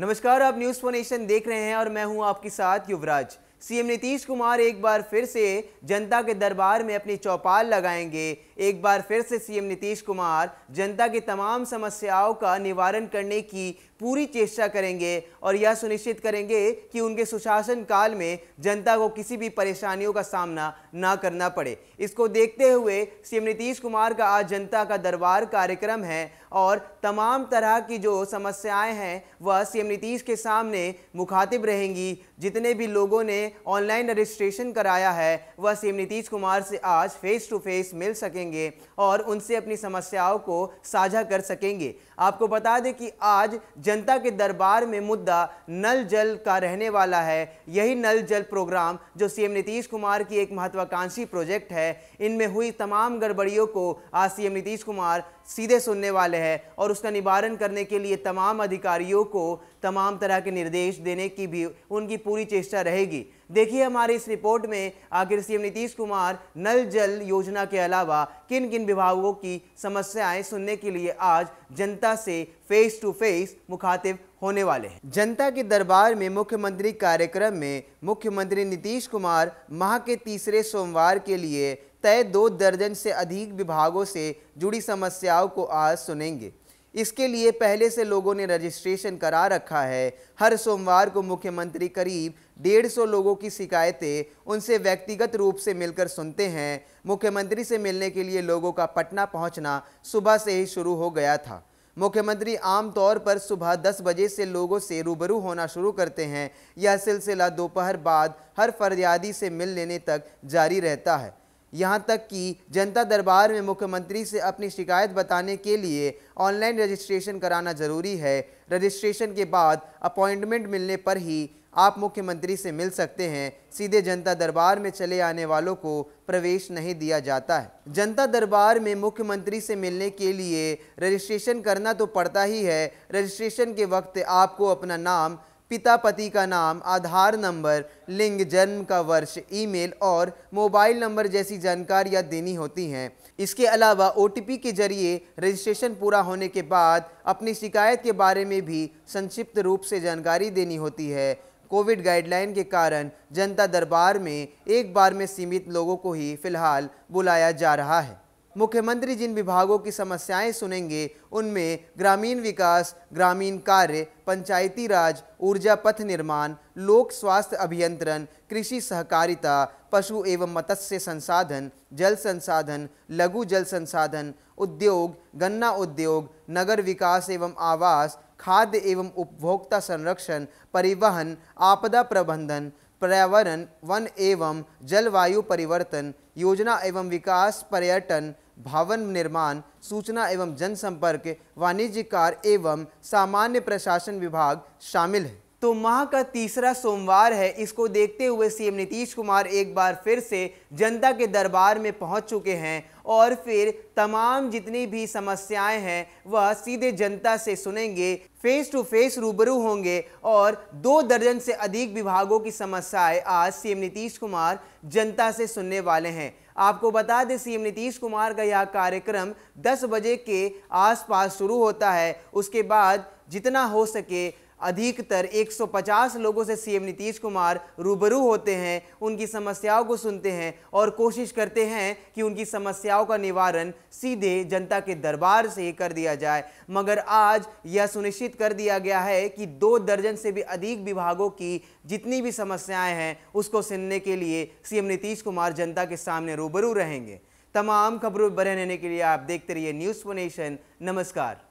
नमस्कार आप news phonation देख रहे हैं और मैं हूं आपके साथ युवराज सीएम नीतीश कुमार एक बार फिर से जनता के दरबार में अपनी चौपाल लगाएंगे एक बार फिर से सीएम नीतीश कुमार जनता की तमाम समस्याओं का निवारण करने की पूरी चेष्टा करेंगे और यह सुनिश्चित करेंगे कि उनके सुशासन काल में जनता को किसी भी परेशानियों का सामना ना करना पड़े इसको देखते हुए सीएम नीतीश कुमार का आज जनता का दरबार कार्यक्रम है और तमाम तरह की जो समस्याएं हैं वह सीएम नीतीश के सामने मुखातिब रहेंगी जितने भी लोगों ने ऑनलाइन रजिस्ट्रेशन कराया है वह सीएम नीतीश कुमार से आज फेस टू फेस मिल सकेंगे सकेंगे और उनसे अपनी समस्याओं को साझा कर सकेंगे आपको बता दें कि आज जनता के दरबार में मुद्दा नल जल का रहने वाला है यही नल जल प्रोग्राम जो सीएम नीतीश कुमार की एक महत्वाकांक्षी प्रोजेक्ट है इनमें हुई तमाम गड़बड़ियों को आज सीएम नीतीश कुमार सीधे सुनने वाले हैं और उसका निवारण करने के लिए तमाम अधिकारियों को तमाम तरह के निर्देश देने की भी उनकी पूरी चेष्टा रहेगी देखिए हमारी इस रिपोर्ट में आखिर सीएम नीतीश कुमार नल जल योजना के अलावा किन किन विभागों की समस्याएं सुनने के लिए आज जनता से फेस टू फेस मुखातिब होने वाले हैं जनता के दरबार में मुख्यमंत्री कार्यक्रम में मुख्यमंत्री नीतीश कुमार माह के तीसरे सोमवार के लिए तय दो दर्जन से अधिक विभागों से जुड़ी समस्याओं को आज सुनेंगे इसके लिए पहले से लोगों ने रजिस्ट्रेशन करा रखा है हर सोमवार को मुख्यमंत्री करीब डेढ़ सौ लोगों की शिकायतें उनसे व्यक्तिगत रूप से मिलकर सुनते हैं मुख्यमंत्री से मिलने के लिए लोगों का पटना पहुंचना सुबह से ही शुरू हो गया था मुख्यमंत्री आमतौर पर सुबह 10 बजे से लोगों से रूबरू होना शुरू करते हैं यह सिलसिला दोपहर बाद हर फरियादी से मिल लेने तक जारी रहता है यहाँ तक कि जनता दरबार में मुख्यमंत्री से अपनी शिकायत बताने के लिए ऑनलाइन रजिस्ट्रेशन कराना ज़रूरी है रजिस्ट्रेशन के बाद अपॉइंटमेंट मिलने पर ही आप मुख्यमंत्री से मिल सकते हैं सीधे जनता दरबार में चले आने वालों को प्रवेश नहीं दिया जाता है जनता दरबार में मुख्यमंत्री से मिलने के लिए रजिस्ट्रेशन करना तो पड़ता ही है रजिस्ट्रेशन के वक्त आपको अपना नाम पिता पति का नाम आधार नंबर लिंग जन्म का वर्ष ईमेल और मोबाइल नंबर जैसी जानकारियाँ देनी होती हैं इसके अलावा ओ के जरिए रजिस्ट्रेशन पूरा होने के बाद अपनी शिकायत के बारे में भी संक्षिप्त रूप से जानकारी देनी होती है कोविड गाइडलाइन के कारण जनता दरबार में एक बार में सीमित लोगों को ही फिलहाल बुलाया जा रहा है मुख्यमंत्री जिन विभागों की समस्याएं सुनेंगे उनमें ग्रामीण विकास ग्रामीण कार्य पंचायती राज ऊर्जा पथ निर्माण लोक स्वास्थ्य अभियंत्रण कृषि सहकारिता पशु एवं मत्स्य संसाधन जल संसाधन लघु जल संसाधन उद्योग गन्ना उद्योग नगर विकास एवं आवास खाद्य एवं उपभोक्ता संरक्षण परिवहन आपदा प्रबंधन पर्यावरण वन एवं जलवायु परिवर्तन योजना एवं विकास पर्यटन भवन निर्माण सूचना एवं जनसंपर्क वाणिज्य कार्य एवं सामान्य प्रशासन विभाग शामिल है तो माह का तीसरा सोमवार है इसको देखते हुए सीएम नीतीश कुमार एक बार फिर से जनता के दरबार में पहुंच चुके हैं और फिर तमाम जितनी भी समस्याएं हैं वह सीधे जनता से सुनेंगे फेस टू फेस रूबरू होंगे और दो दर्जन से अधिक विभागों की समस्याएं आज सीएम नीतीश कुमार जनता से सुनने वाले हैं आपको बता दें सीएम नीतीश कुमार का यह कार्यक्रम 10 बजे के आसपास शुरू होता है उसके बाद जितना हो सके अधिकतर 150 लोगों से सीएम नीतीश कुमार रूबरू होते हैं उनकी समस्याओं को सुनते हैं और कोशिश करते हैं कि उनकी समस्याओं का निवारण सीधे जनता के दरबार से ही कर दिया जाए मगर आज यह सुनिश्चित कर दिया गया है कि दो दर्जन से भी अधिक विभागों की जितनी भी समस्याएं हैं उसको सुनने के लिए सीएम नीतीश कुमार जनता के सामने रूबरू रहेंगे तमाम खबरों बने रहने के लिए आप देखते रहिए न्यूज़ फोनेशन नमस्कार